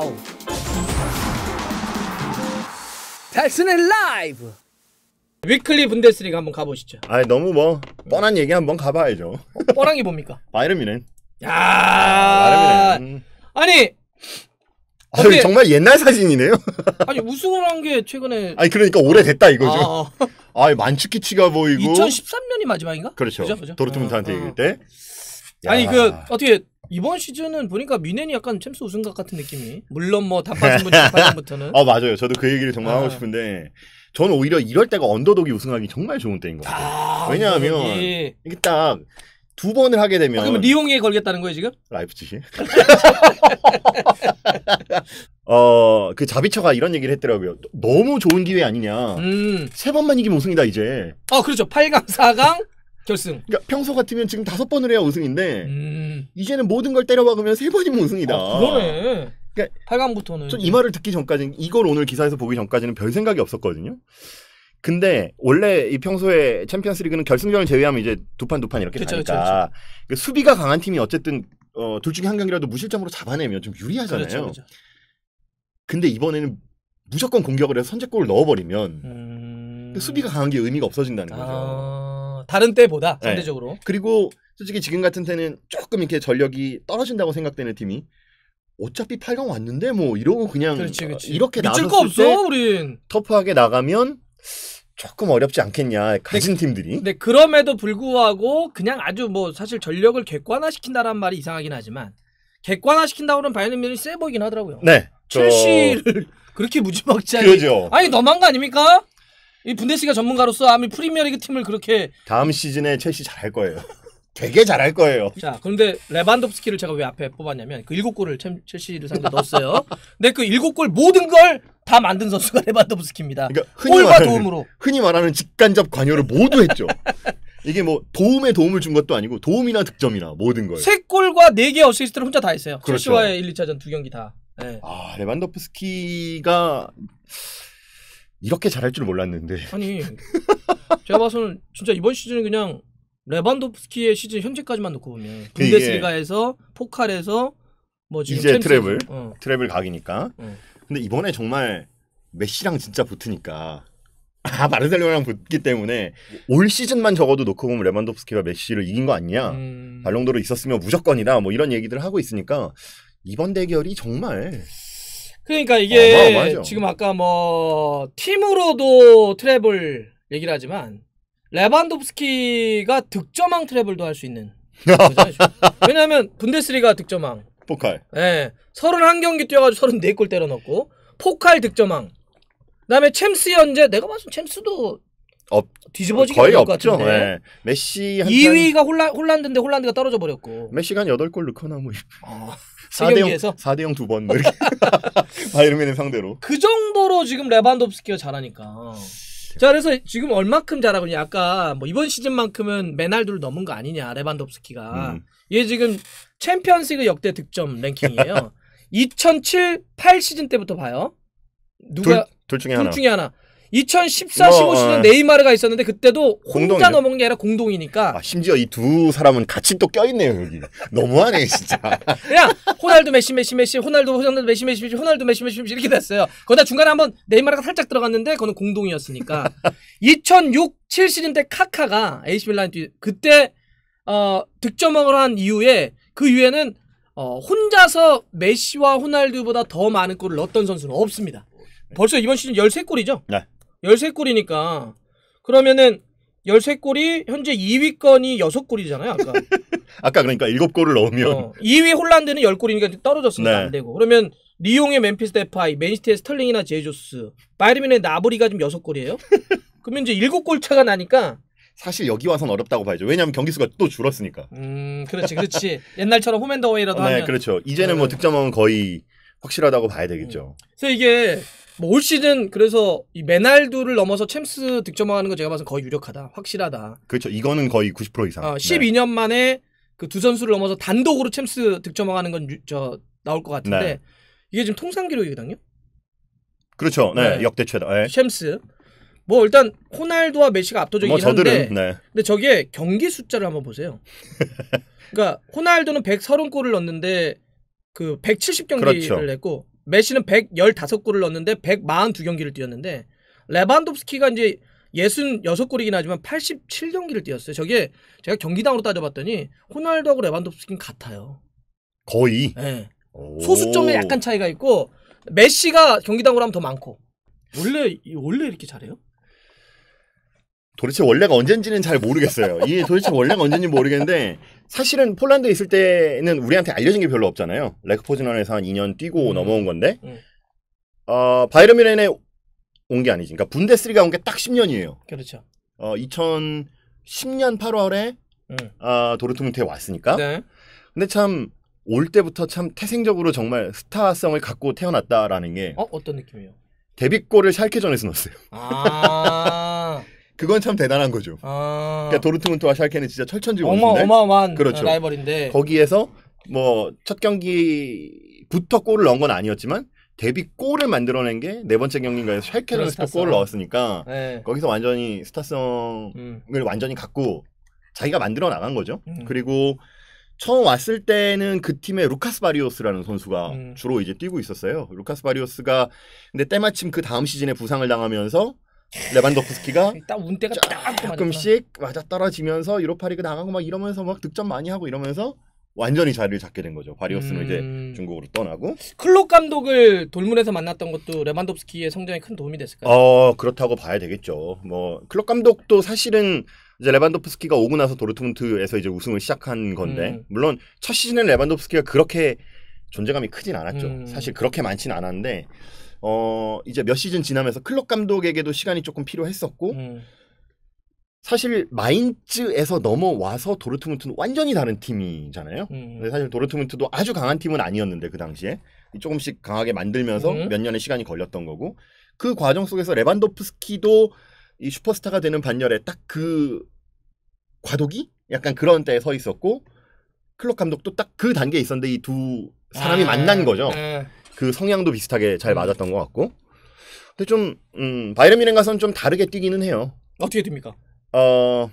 와우! 달슨의 라이브! 위클리 분데스리가 한번 가보시죠. 아 너무 뭐 뻔한 얘기 한번 가봐야죠. 어, 뻔한 게 뭡니까? 바이르미넨. 야. 바이르미넨. 음. 아니. 아 근데... 정말 옛날 사진이네요. 아니 우승을 한 게 최근에. 아니 그러니까 오래됐다 이거죠. 아, 아. 만축키치가 보이고. 2013년이 마지막인가? 그렇죠. 그렇죠? 도르트문트한테 이길 아. 때. 아니 그 어떻게 이번 시즌은 보니까 미넨이 약간 챔스 우승각 같은 느낌이. 물론 뭐 단파승 단파승부터는. 아 맞아요. 저도 그 얘기를 정말 아. 하고 싶은데 저는 오히려 이럴 때가 언더독이 우승하기 정말 좋은 때인 것 같아요. 아, 왜냐하면 언더독이. 이게 딱. 두 번을 하게 되면 아, 그럼 리옹에 걸겠다는 거예요 지금? 라이프치히 어, 그 자비처가 이런 얘기를 했더라고요. 너무 좋은 기회 아니냐. 음. 세 번만 이기면 우승이다, 이제. 어, 그렇죠. 8강, 4강, 결승. 그러니까 평소 같으면 지금 다섯 번을 해야 우승인데 음. 이제는 모든 걸 때려박으면 세 번이면 우승이다. 아, 그러네. 그러니까 8강부터는 전이 말을 듣기 전까지 이걸 오늘 기사에서 보기 전까지는 별 생각이 없었거든요. 근데 원래 이 평소에 챔피언스리그는 결승전을 제외하면 이제 두판 두판 이렇게 그쵸, 가니까 그쵸, 그쵸. 그 수비가 강한 팀이 어쨌든 어, 둘 중에 한 경기라도 무실점으로 잡아내면 좀 유리하잖아요. 그렇죠, 그렇죠. 근데 이번에는 무조건 공격을 해서 선제골을 넣어버리면 음... 수비가 강한 게 의미가 없어진다는 아. 거죠. 아... 다른 때보다 네. 상대적으로. 그리고 솔직히 지금 같은 때는 조금 이렇게 전력이 떨어진다고 생각되는 팀이 어차피 8강 왔는데 뭐 이러고 그냥 그렇지, 그렇지. 이렇게 나 미칠 거 없어 때 우린. 터프하게 나가면 조금 어렵지 않겠냐 가진 근데, 팀들이. 근데 그럼에도 불구하고 그냥 아주 뭐 사실 전력을 객관화시킨다는 라 말이 이상하긴 하지만 객관화시킨다고는 바이오른 뮌이 세 보이긴 하더라고요. 네. 첼시를 저... 그렇게 무지막지하게. 그죠. 아니 너만한거 아닙니까? 이 분데스가 전문가로서 아미 프리미어리그 팀을 그렇게 다음 시즌에 첼시 잘 할 거예요. 되게 잘 할 거예요. 자, 그런데 레반도프스키를 제가 왜 앞에 뽑았냐면 그 일곱 골을 첼- 시를 상대 로 넣었어요. 근데 그 일곱 골 모든 걸 다 만든 선수가 레반도프스키입니다. 그러니까 흔히 골과 말하는- 도움으로. 흔히 말하는 직간접 관여를 모두 했죠. 이게 뭐 도움에 도움을 준 것도 아니고 도움이나 득점이나 모든 걸. 세 골과 네 개의 어시스트를 혼자 다 했어요. 그렇죠. 첼시와의 1, 2차전 두 경기 다. 예. 아 레반도프스키가 이렇게 잘할 줄 몰랐는데. 아니 제가 봐서는 진짜 이번 시즌은 그냥 레반도프스키의 시즌 현재까지만 놓고 보면 네, 분데스리가에서 포칼에서 뭐 지금 이제 트래블 어. 트래블 각이니까. 어. 근데 이번에 정말 메시랑 진짜 붙으니까 아 마르셀로랑 붙기 때문에 올 시즌만 적어도 놓고 보면 레반도프스키가 메시를 이긴 거 아니냐 음... 발롱도르 있었으면 무조건이다 뭐 이런 얘기들을 하고 있으니까 이번 대결이 정말 그러니까 이게 어, 지금 아까 뭐 팀으로도 트래블 얘기를 하지만 레반도프스키가 득점왕 트래블도 할 수 있는 왜냐하면 분데스리가 득점왕 포칼 예 네, 31경기 뛰어가지고 34골 때려넣고 포칼 득점왕 그다음에 챔스 현재 내가 봤을 때 챔스도 없 뒤집어지기 거의 없죠. 네. 메시 2위가 홀라, 홀란드인데 홀란드가 떨어져 버렸고. 메시가 한 8골 넣거나 뭐. 4대 0에서 4대 0 두번 뭐이렇 바이에른 상대로. 그 정도로 지금 레반도프스키가 잘하니까. 자, 그래서 지금 얼마큼 잘하고 있냐. 아까 뭐 이번 시즌만큼은 메날두를 넘은 거 아니냐. 레반도프스키가. 음. 얘 지금 챔피언스리그 역대 득점 랭킹이에요. 2007, 8 시즌 때부터 봐요. 누가 둘, 둘 중에 둘 하나. 둘 중에 하나. 2014, 뭐, 15 시즌 예. 네이마르가 있었는데 그때도 공동 혼자 넘어간 게 아니라 공동이니까. 아, 심지어 이 두 사람은 같이 또 껴있네요 여기. 너무하네 진짜. 그냥 호날두 메시 메시 메시 호날두 호날두 메시 메시 메시 호날두 메시 메시 메시 이렇게 됐어요. 거기다 중간에 한번 네이마르가 살짝 들어갔는데 그거 공동이었으니까. 2006, 7 시즌 때 카카가 AC 밀란 뒤 그때 어, 득점왕을 한 이후에 그 이후에는 어, 혼자서 메시와 호날두보다 더 많은 골을 넣었던 선수는 없습니다. 벌써 이번 시즌 13골이죠? 네. 13골이니까 그러면은 13골이 현재 2위권이 6골이잖아요, 아까. 아까 그러니까 7골을 넣으면 어, 2위 홀란드는 10골이니까 떨어졌으니까 네. 안 되고. 그러면 리옹의 멤피스 데파이, 맨시티의 스털링이나 제조스 바이르민의 나브리가 지금 6골이에요. 그러면 이제 7골 차가 나니까 사실 여기 와선 어렵다고 봐야죠. 왜냐하면 경기 수가 또 줄었으니까. 음, 그렇지, 그렇지. 옛날처럼 홈앤더웨이라도 네, 하면. 네, 그렇죠. 이제는 음. 뭐 네. 득점왕은 거의 확실하다고 봐야 되겠죠. 음. 그래서 이게 뭐올 시즌 그래서 이 메날두를 넘어서 챔스 득점하는건 제가 봐서 거의 유력하다. 확실하다. 그렇죠. 이거는 거의 90% 이상. 어, 12년 네. 만에 그 두 선수를 넘어서 단독으로 챔스 득점하는건 저, 나올 것 같은데 네. 이게 지금 통상 기록이거든요. 그렇죠. 네, 네. 역대 최다. 네. 챔스. 뭐 일단 호날두와 메시가 압도적이긴 뭐 저들은, 한데 네. 근데 저게 경기 숫자를 한번 보세요. 그러니까 호날두는 130골을 넣었는데 그 170경기를 그렇죠. 했고 메시는 115골을 넣었는데 142경기를 뛰었는데 레반도프스키가 이제 66골이긴 하지만 87경기를 뛰었어요. 저게 제가 경기당으로 따져봤더니 호날두하고 레반도프스키는 같아요. 거의? 네. 소수점에 약간 차이가 있고 메시가 경기당으로 하면 더 많고 원래 원래 이렇게 잘해요? 도대체 원래가 언젠지는 잘 모르겠어요. 이 도대체 원래가 언젠지 모르겠는데 사실은 폴란드에 있을 때는 우리한테 알려진 게 별로 없잖아요. 레크포지넌에서 한 2년 뛰고 음. 넘어온 건데 음. 어, 바이러미 뮌헨에 온 게 아니지. 그러니까 분데스리가 온 게 딱 10년이에요. 그렇죠. 어, 2010년 8월에 음. 어, 도르트문트에 왔으니까. 네. 근데 참 올 때부터 참 태생적으로 정말 스타성을 갖고 태어났다라는 게 어? 어떤 느낌이에요? 데뷔골을 샬케전에서 넣었어요. 아 그건 참 대단한 거죠. 아... 그러니까 도르트문트와 샬케는 진짜 철천지 어마, 어마어마한 그렇죠. 라이벌인데 거기에서 뭐 첫 경기부터 골을 넣은 건 아니었지만 데뷔 골을 만들어낸 게 네 번째 경기인가에서 샬케를 는 골을 넣었으니까 네. 거기서 완전히 스타성을 음. 완전히 갖고 자기가 만들어 나간 거죠. 음. 그리고 처음 왔을 때는 그 팀에 루카스 바리오스라는 선수가 음. 주로 이제 뛰고 있었어요. 루카스 바리오스가 근데 때마침 그 다음 시즌에 부상을 당하면서 레반도프스키가 딱운대가 조금씩 맞아 떨어지면서 유로파리그 나가고 막 이러면서 막 득점 많이 하고 이러면서 완전히 자리를 잡게 된 거죠. 바리오스는 음... 이제 중국으로 떠나고 클롭 감독을 돌문에서 만났던 것도 레반도프스키의 성장에 큰 도움이 됐을까요? 어 그렇다고 봐야 되겠죠. 뭐 클롭 감독도 사실은 이제 레반도프스키가 오고 나서 도르트문트에서 이제 우승을 시작한 건데 음. 물론 첫 시즌에 레반도프스키가 그렇게 존재감이 크진 않았죠. 음. 사실 그렇게 많지는 않았는데 어 이제 몇 시즌 지나면서 클럽 감독에게도 시간이 조금 필요했었고 음. 사실 마인츠에서 넘어와서 도르트문트는 완전히 다른 팀이잖아요. 음. 근데 사실 도르트문트도 아주 강한 팀은 아니었는데 그 당시에 조금씩 강하게 만들면서 음. 몇 년의 시간이 걸렸던 거고 그 과정 속에서 레반도프스키도 이 슈퍼스타가 되는 반열에 딱 그 과도기 약간 그런 때에 서 있었고 클럽 감독도 딱 그 단계에 있었는데 이 두 사람이 아, 만난 거죠. 에. 예. 그 성향도 비슷하게 잘 음. 맞았던 것 같고. 근데 좀 음, 바이에른 뮌헨과는좀 다르게 뛰기는 해요. 어떻게 됩니까? 어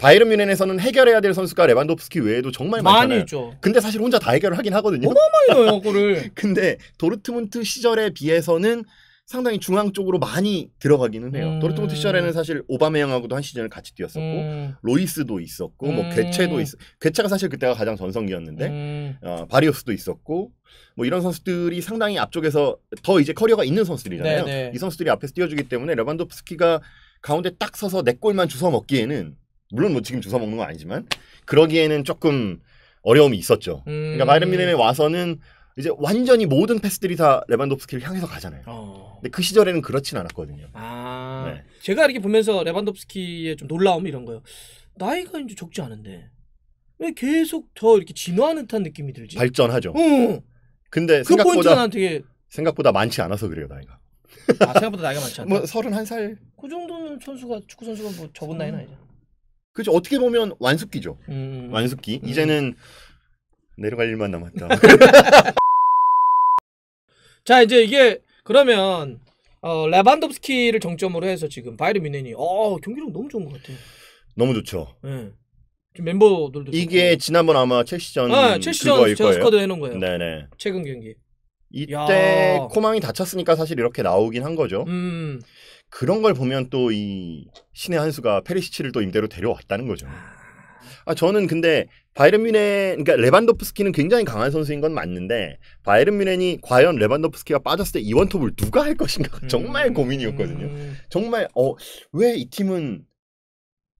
바이에른 뮌헨에서는 해결해야 될 선수가 레반도프스키 외에도 정말 많잖아요. 많이 있죠. 근데 사실 혼자 다 해결을 하긴 하거든요. 어마어마해요, 그거를. 근데 도르트문트 시절에 비해서는 상당히 중앙 쪽으로 많이 들어가기는 해요. 음. 도르트문트 시절에는 사실 오바메양하고도 한 시즌을 같이 뛰었었고 음. 로이스도 있었고 뭐 음. 뭐 괴체도 있 괴체가 사실 그때가 가장 전성기였는데 음. 어, 바리오스도 있었고 뭐 이런 선수들이 상당히 앞쪽에서 더 이제 커리어가 있는 선수들이잖아요. 네네. 네. 이 선수들이 앞에서 뛰어주기 때문에 레반도프스키가 가운데 딱 서서 내 골만 주워 먹기에는 물론 뭐 지금 주워 먹는 건 아니지만 그러기에는 조금 어려움이 있었죠. 그러니까 음. 바이른 미넨에 와서는 이제 완전히 모든 패스들이 다 레반도프스키를 향해서 가잖아요. 어. 근데 그 시절에는 그렇진 않았거든요. 아, 네. 제가 이렇게 보면서 레반도프스키의 좀 놀라움 이런 거요. 나이가 이제 적지 않은데 왜 계속 더 이렇게 진화하는 듯한 느낌이 들지? 발전하죠. 어. 근데 그 생각보다 되게... 생각보다 많지 않아서 그래요 나이가. 아, 생각보다 나이가 많지 않다. 뭐 31살. 그 정도는 선수가 축구 선수가 뭐 적은 음. 나이는 아니죠. 그죠 어떻게 보면 완숙기죠. 음. 완숙기. 음. 이제는 내려갈 일만 남았다. 자 이제 이게 그러면 어, 레반덥스키를 정점으로 해서 지금 바이르른 뮌헨이 어 경기력 너무 좋은 것 같아요. 너무 좋죠. 네. 예. 지금 멤버들도 이게 좋고. 지난번 아마 첼시전 네, 첼시전 제 스쿼드 해놓은 거예요. 네네. 최근 경기. 이때 야. 코망이 다쳤으니까 사실 이렇게 나오긴 한 거죠. 음. 그런 걸 보면 또 이 신의 한 수가 페리시치를 또 임대로 데려왔다는 거죠. 아, 아 저는 근데 바이른 뮌헨 그러니까 레반도프스키는 굉장히 강한 선수인 건 맞는데 바이른 뮌헨이 과연 레반도프스키가 빠졌을 때 이원톱을 누가 할 것인가 정말 음. 고민이었거든요. 음. 정말 어 왜 이 팀은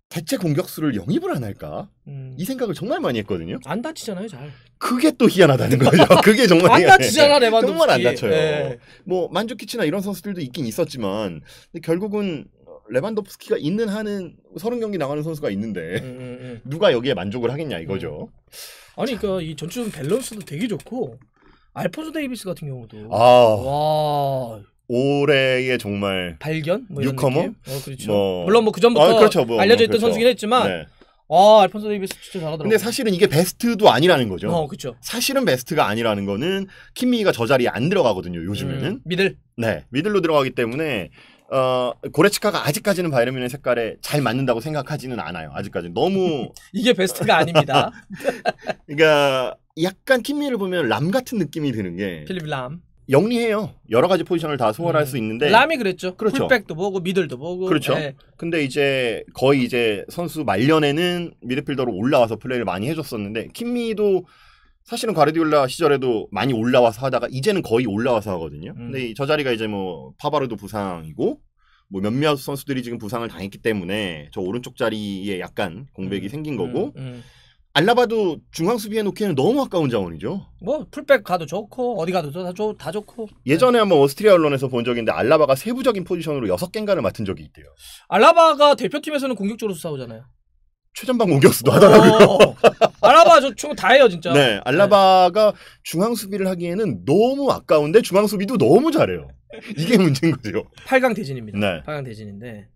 대체 공격수를 영입을 안 할까? 음. 이 생각을 정말 많이 했거든요. 안 다치잖아요, 잘. 그게 또 희한하다는 거죠. 그게 정말 안 다치잖아, 레반도프스키. 정말 안 다쳐요. 네. 뭐 만주키치나 이런 선수들도 있긴 있었지만 결국은 레반도프스키가 있는 한은 서른 경기 나가는 선수가 있는데 음, 음. 음. 누가 여기에 만족을 하겠냐 이거죠. 음. 아니 그러니까 이 전체적인 밸런스도 되게 좋고 알폰소 데이비스 같은 경우도 아. 와 올해의 정말 발견 뭐 뉴커머 어, 그렇죠. 뭐... 물론 뭐 그전부터 아, 그렇죠. 뭐, 알려져 있던 뭐 그렇죠. 선수긴 했지만 네. 와 아, 알폰소 데이비스 진짜 잘하더라고. 근데 사실은 이게 베스트도 아니라는 거죠. 어, 그렇 사실은 베스트가 아니라는 거는 킴미가 저 자리에 안 들어가거든요. 요즘에는 음, 미들. 네, 미들로 들어가기 때문에 어, 고레츠카가 아직까지는 바이러른뮌 색깔에 잘 맞는다고 생각하지는 않아요. 아직까지 너무 이게 베스트가 아닙니다. 그러니까 약간 킴미를 보면 람 같은 느낌이 드는 게 필립 람. 영리해요. 여러 가지 포지션을 다 소화할 음. 수 있는데 람이 그랬죠. 그렇죠. 풀백도 보고 미들도 보고 그렇죠. 네. 근데 이제 거의 이제 선수 말년에는 미드필더로 올라와서 플레이를 많이 해줬었는데 킴미도 사실은 과르디올라 시절에도 많이 올라와서 하다가 이제는 거의 올라와서 하거든요. 음. 근데 저 자리가 이제 뭐 파바르도 부상이고 뭐 몇몇 선수들이 지금 부상을 당했기 때문에 저 오른쪽 자리에 약간 공백이 음, 생긴 음. 거고 음, 알라바도 중앙 수비에 놓기에는 너무 아까운 자원이죠. 뭐 풀백 가도 좋고 어디 가도 다, 좋, 다 좋고. 네. 예전에 네. 한번 오스트리아 언론에서 본 적인데 알라바가 세부적인 포지션으로 여섯 개인가를 맡은 적이 있대요. 알라바가 대표팀에서는 공격적으로 싸우잖아요. 최전방 공격수도 하더라고요. 어, 어, 어. 알라바 저총다 해요 진짜. 네, 네. 알라바가 네. 중앙 수비를 하기에는 너무 아까운데 중앙 수비도 너무 잘해요. 이게 문제인 거죠. 8강 대진입니다. 네. 8강 대진인데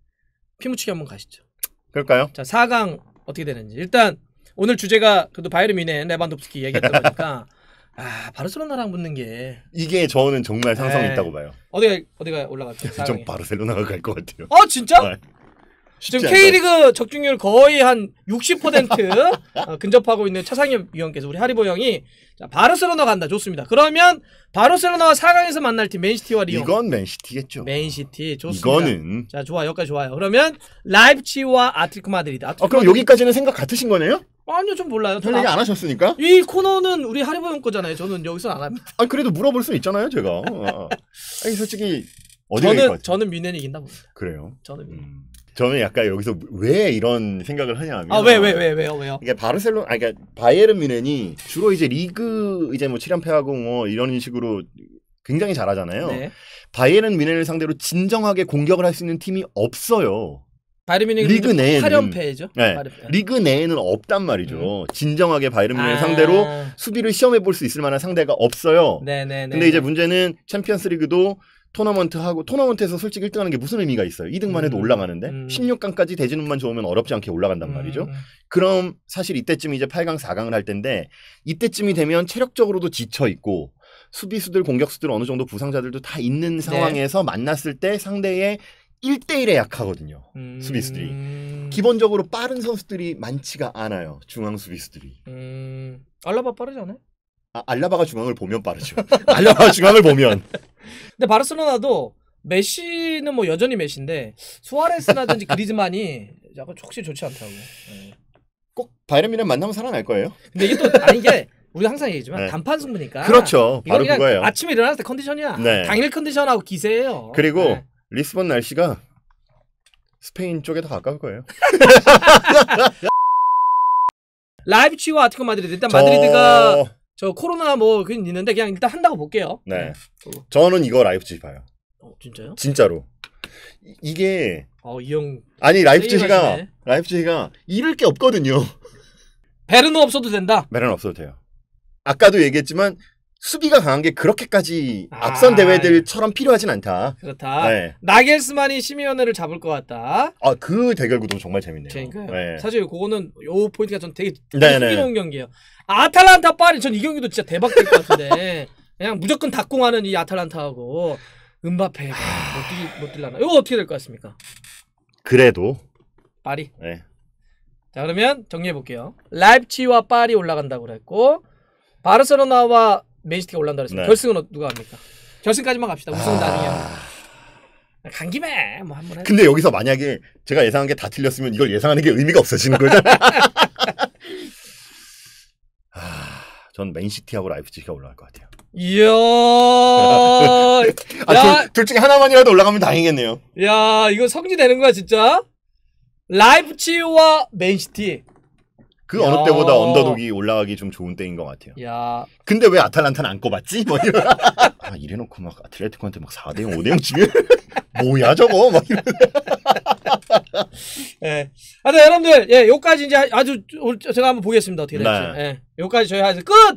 피무치기 한번 가시죠. 그럴까요? 자, 4강 어떻게 되는지 일단 오늘 주제가 그래도 바이에른 뮌 레반도프스키 얘기했던 거니까 아 바르셀로나랑 붙는 게 이게 저는 정말 상상이 네. 있다고 봐요. 어디가 어디가 올라갈까요? 좀 바르셀로나가 갈 것 같아요. 아 진짜? 네. 지금 K리그 적중률 거의 한 60% 어, 근접하고 있는 차상엽 위원께서 우리 하리보 형이 자, 바르셀로나 간다. 좋습니다. 그러면 바르셀로나와 4강에서 만날 팀 맨시티와 리옹. 이건 맨시티겠죠. 맨시티 좋습니다. 이거는 자, 좋아. 여기까지 좋아요. 그러면 라이프치와 아틀리코 마드리드. 아틀리코 어, 그럼 마드리드. 여기까지는 생각 같으신 거네요? 아니요, 좀 몰라요. 별 얘기 안 하셨으니까. 이 코너는 우리 하리보 형 거잖아요. 저는 여기서 안 합니다. 아, 그래도 물어볼 수 있잖아요, 제가. 어, 어. 아니, 솔직히 저는 저는 뮌헨이 이긴다 봅니다. 그래요. 저는 뮌헨. 음. 저는 약간 여기서 왜 이런 생각을 하냐면 아왜 왜 왜 왜, 요 왜요? 이게 바르셀로나 아 그러니까 바이에른 뮌헨이 주로 이제 리그 이제 뭐 7연패하고 뭐 이런 식으로 굉장히 잘하잖아요. 네. 바이에른 뮌헨을 상대로 진정하게 공격을 할 수 있는 팀이 없어요. 바이에른 뮌헨 리그 내에는 8연패죠. 네. 리그 내에는 없단 말이죠. 음. 진정하게 바이에른 뮌헨을 아. 상대로 수비를 시험해 볼 수 있을 만한 상대가 없어요. 네네네. 네, 네, 근데 이제 네. 문제는 챔피언스 리그도 토너먼트 하고 토너먼트에서 솔직히 1등 하는 게 무슨 의미가 있어요. 2등만 해도 음. 올라가는데 음. 16강까지 대진운만 좋으면 어렵지 않게 올라간단 음. 말이죠. 음. 그럼 사실 이때쯤 이제 8강 4강을 할 텐데 이때쯤이 되면 체력적으로도 지쳐 있고 수비수들 공격수들 어느 정도 부상자들도 다 있는 네. 상황에서 네. 만났을 때 상대의 1대1에 약하거든요. 수비수들이. 음. 기본적으로 빠른 선수들이 많지가 않아요. 중앙 수비수들이. 음. 알라바 빠르지 않아요? 아, 알라바가 중앙을 보면 빠르죠. 알라바 중앙을 보면. 근데 바르셀로나도 메시는 뭐 여전히 메시인데 수아레스라든지 그리즈만이 약간 혹시 좋지 않다고. 네. 꼭 바이런 미란 만나면 살아날 거예요. 근데 이게 또 아니 게 우리가 항상 얘기지만 네. 단판 승부니까. 그렇죠. 바로 그거예요. 아침에 일어났을 때 컨디션이야. 네. 당일 컨디션하고 기세예요. 그리고 네. 리스본 날씨가 스페인 쪽에 더 가까울 거예요. 라이브치와 아티코 마드리드 일단 마드리드가 저 코로나 뭐 그건 있는데 그냥 일단 한다고 볼게요. 네. 음. 저는 이거 라이프치히 봐요. 어, 진짜요? 진짜로. 이- 게 어, 이형 아니 라이프치히가 라이프치히가 잃을 게 없거든요. 베르노 없어도 된다. 메란 없어도 돼요. 아까도 얘기했지만 수비가 강한 게 그렇게까지 아, 앞선 대회들처럼 예. 필요하진 않다. 그렇다. 네. 나겔스만이 시미어네를 잡을 것 같다. 아 그 대결 구도 정말 재밌네요. 네. 사실 그거는 요 포인트가 전 되게 네, 네. 흥미로운 경기예요. 아탈란타 파리 전 이 경기도 진짜 대박 될 것 같은데 그냥 무조건 닭공하는 이 아탈란타하고 은바페 뭐 못, 들 려나 이거 어떻게 될 것 같습니까? 그래도 파리. 네. 자 그러면 정리해 볼게요. 라이프치와 파리 올라간다고 그랬고 바르셀로나와 맨시티가 올란다 그랬어요 네. 결승은 어, 누가 합니까 결승까지만 갑시다. 아. 우승은 나중에. 간 김에 뭐 한 번 해. 근데 여기서 만약에 제가 예상한 게 다 틀렸으면 이걸 예상하는 게 의미가 없어지는 거죠. 아, 전 맨시티하고 라이프치히가 올라갈 것 같아요. 이야. 아, 둘, 둘, 중에 하나만이라도 올라가면 다행이겠네요. 야, 이거 성지되는 거야 진짜. 라이프치히와 맨시티. 그 어느 때보다 언더독이 올라가기 좀 좋은 때인 것 같아요. 야. 근데 왜 아탈란타는 안 꼽았지? 뭐 이런. 아, 이래놓고 막 아틀레티코한테 막 4대0, 5대0 지금. 뭐야, 저거? 막 이런. 예. 하여 여러분들, 예, 요까지 이제 아주, 제가 한번 보겠습니다. 어떻게 될지. 네. 예. 요까지 저희 하여튼 끝!